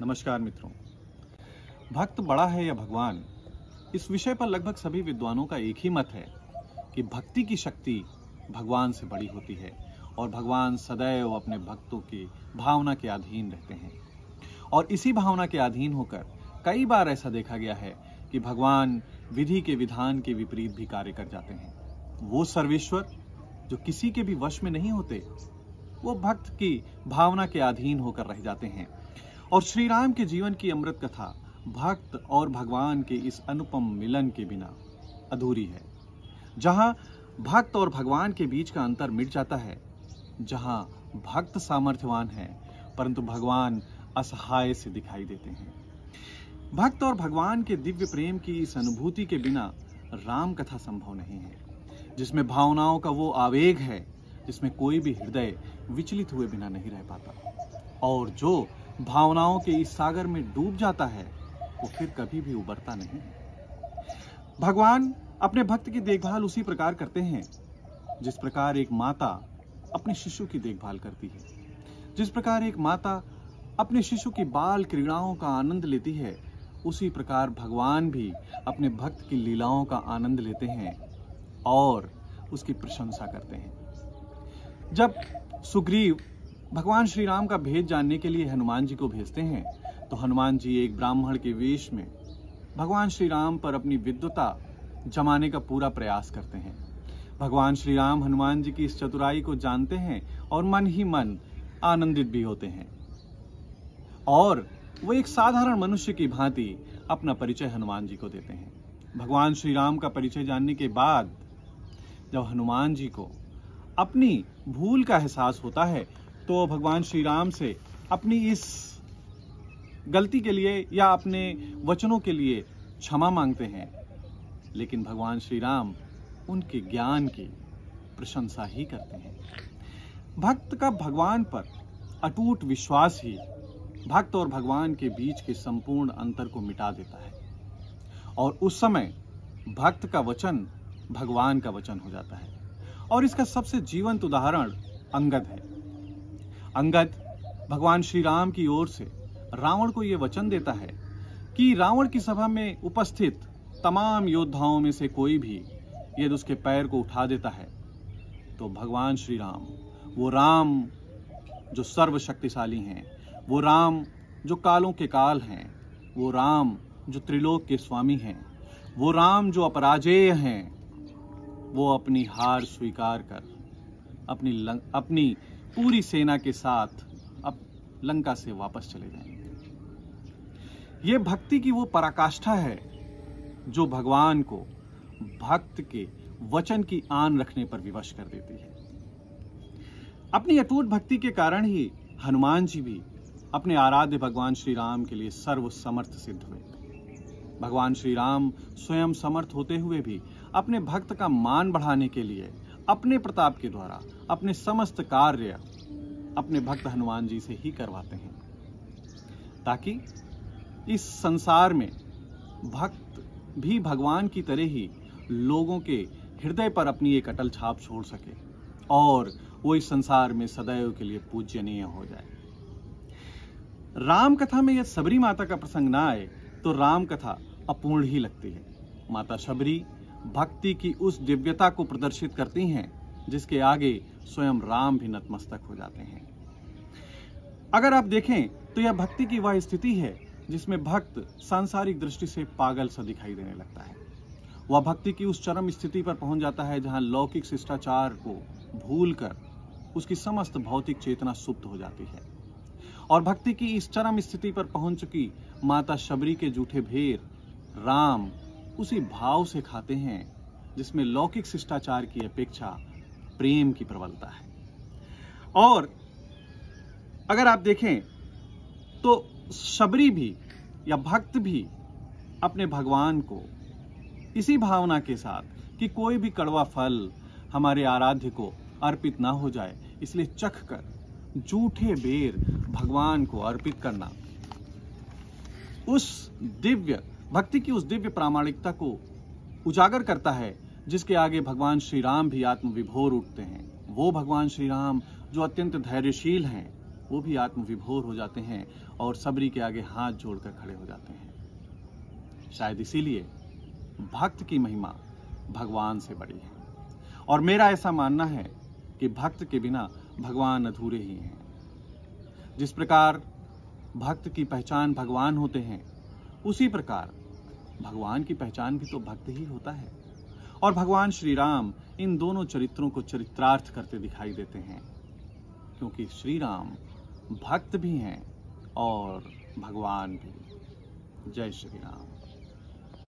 नमस्कार मित्रों भक्त बड़ा है या भगवान इस विषय पर लगभग सभी विद्वानों का एक ही मत है कि भक्ति की शक्ति भगवान से बड़ी होती है और भगवान सदैव अपने भक्तों की भावना के अधीन रहते हैं और इसी भावना के अधीन होकर कई बार ऐसा देखा गया है कि भगवान विधि के विधान के विपरीत भी कार्य कर जाते हैं वो सर्वेश्वर जो किसी के भी वश में नहीं होते वो भक्त की भावना के अधीन होकर रह जाते हैं और श्री राम के जीवन की अमृत कथा भक्त और भगवान के इस अनुपम मिलन के बिना अधूरी है जहां भक्त और भगवान के बीच का अंतर मिट जाता है जहां भक्त सामर्थ्यवान है परंतु भगवान असहाय से दिखाई देते हैं भक्त और भगवान के दिव्य प्रेम की इस अनुभूति के बिना राम कथा संभव नहीं है जिसमें भावनाओं का वो आवेग है जिसमें कोई भी हृदय विचलित हुए बिना नहीं रह पाता और जो भावनाओं के इस सागर में डूब जाता है वो फिर कभी भी उबरता नहीं भगवान अपने भक्त की देखभाल उसी प्रकार करते हैं जिस प्रकार एक माता अपने शिशु की देखभाल करती है जिस प्रकार एक माता अपने शिशु की बाल क्रीड़ाओं का आनंद लेती है उसी प्रकार भगवान भी अपने भक्त की लीलाओं का आनंद लेते हैं और उसकी प्रशंसा करते हैं जब सुग्रीव भगवान श्री राम का भेद जानने के लिए हनुमान जी को भेजते हैं तो हनुमान जी एक ब्राह्मण के वेश में भगवान श्री राम पर अपनी विद्वता जमाने का पूरा प्रयास करते हैं भगवान श्री राम हनुमान जी की इस चतुराई को जानते हैं और मन ही मन आनंदित भी होते हैं और वो एक साधारण मनुष्य की भांति अपना परिचय हनुमान जी को देते हैं भगवान श्री राम का परिचय जानने के बाद जब हनुमान जी को अपनी भूल का एहसास होता है तो भगवान श्री राम से अपनी इस गलती के लिए या अपने वचनों के लिए क्षमा मांगते हैं लेकिन भगवान श्री राम उनके ज्ञान की प्रशंसा ही करते हैं भक्त का भगवान पर अटूट विश्वास ही भक्त और भगवान के बीच के संपूर्ण अंतर को मिटा देता है और उस समय भक्त का वचन भगवान का वचन हो जाता है और इसका सबसे जीवंत उदाहरण अंगद है अंगद भगवान श्री राम की ओर से रावण को यह वचन देता है कि रावण की सभा में उपस्थित तमाम योद्धाओं में से कोई भी यदि उसके पैर को उठा देता है तो भगवान श्री राम वो राम जो सर्वशक्तिशाली हैं वो राम जो कालों के काल हैं वो राम जो त्रिलोक के स्वामी हैं वो राम जो अपराजेय हैं वो अपनी हार स्वीकार कर अपनी लंग, अपनी पूरी सेना के साथ अब लंका से वापस चले जाएंगे ये भक्ति की वो पराकाष्ठा है जो भगवान को भक्त के वचन की आन रखने पर विवश कर देती है अपनी अटूट भक्ति के कारण ही हनुमान जी भी अपने आराध्य भगवान श्री राम के लिए सर्व समर्थ सिद्ध हुए भगवान श्री राम स्वयं समर्थ होते हुए भी अपने भक्त का मान बढ़ाने के लिए अपने प्रताप के द्वारा अपने समस्त कार्य अपने भक्त हनुमान जी से ही करवाते हैं ताकि इस संसार में भक्त भी भगवान की तरह ही लोगों के हृदय पर अपनी एक अटल छाप छोड़ सके और वो इस संसार में सदैव के लिए पूजनीय हो जाए राम कथा में यदि सबरी माता का प्रसंग ना आए तो राम कथा अपूर्ण ही लगती है माता शबरी भक्ति की उस दिव्यता को प्रदर्शित करती हैं जिसके आगे स्वयं राम भी नतमस्तक हो जाते हैं अगर आप देखें तो यह भक्ति की वह स्थिति है जिसमें भक्त सांसारिक दृष्टि से पागल सा दिखाई देने लगता है वह भक्ति की उस चरम स्थिति पर पहुंच जाता है जहां लौकिक शिष्टाचार को भूल कर उसकी समस्त भौतिक चेतना सुप्त हो जाती है और भक्ति की इस चरम स्थिति पर पहुंच चुकी माता शबरी के जूठे भेर राम उसी भाव से खाते हैं जिसमें लौकिक शिष्टाचार की अपेक्षा प्रेम की प्रबलता है और अगर आप देखें तो शबरी भी या भक्त भी अपने भगवान को इसी भावना के साथ कि कोई भी कड़वा फल हमारे आराध्य को अर्पित ना हो जाए इसलिए चख कर जूठे बेर भगवान को अर्पित करना उस दिव्य भक्ति की उस दिव्य प्रामाणिकता को उजागर करता है जिसके आगे भगवान श्री राम भी आत्मविभोर उठते हैं वो भगवान श्री राम जो अत्यंत धैर्यशील हैं वो भी आत्मविभोर हो जाते हैं और सबरी के आगे हाथ जोड़कर खड़े हो जाते हैं शायद इसीलिए भक्त की महिमा भगवान से बड़ी है और मेरा ऐसा मानना है कि भक्त के बिना भगवान अधूरे ही हैं जिस प्रकार भक्त की पहचान भगवान होते हैं उसी प्रकार भगवान की पहचान भी तो भक्त ही होता है और भगवान श्री राम इन दोनों चरित्रों को चरित्रार्थ करते दिखाई देते हैं क्योंकि श्री राम भक्त भी हैं और भगवान भी जय श्री राम